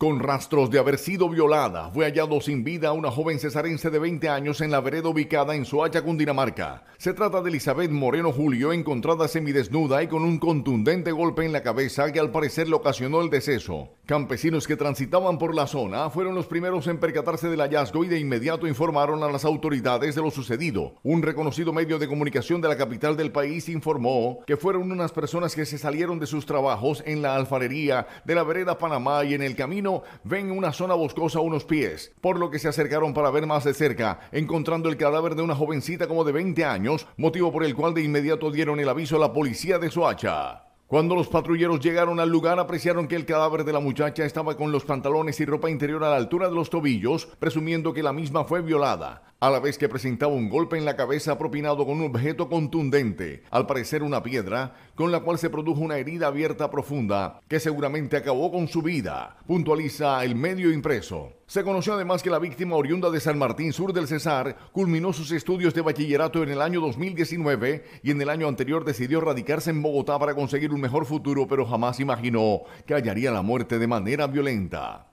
Con rastros de haber sido violada, fue hallado sin vida una joven cesarense de 20 años en la vereda ubicada en Soacha, Cundinamarca. Se trata de Elizabeth Moreno Julio, encontrada semidesnuda y con un contundente golpe en la cabeza que al parecer le ocasionó el deceso. Campesinos que transitaban por la zona fueron los primeros en percatarse del hallazgo y de inmediato informaron a las autoridades de lo sucedido. Un reconocido medio de comunicación de la capital del país informó que fueron unas personas que se salieron de sus trabajos en la alfarería de la vereda Panamá y en el camino ven una zona boscosa a unos pies, por lo que se acercaron para ver más de cerca, encontrando el cadáver de una jovencita como de 20 años, motivo por el cual de inmediato dieron el aviso a la policía de Soacha. Cuando los patrulleros llegaron al lugar, apreciaron que el cadáver de la muchacha estaba con los pantalones y ropa interior a la altura de los tobillos, presumiendo que la misma fue violada a la vez que presentaba un golpe en la cabeza propinado con un objeto contundente, al parecer una piedra, con la cual se produjo una herida abierta profunda que seguramente acabó con su vida, puntualiza el medio impreso. Se conoció además que la víctima oriunda de San Martín Sur del Cesar culminó sus estudios de bachillerato en el año 2019 y en el año anterior decidió radicarse en Bogotá para conseguir un mejor futuro, pero jamás imaginó que hallaría la muerte de manera violenta.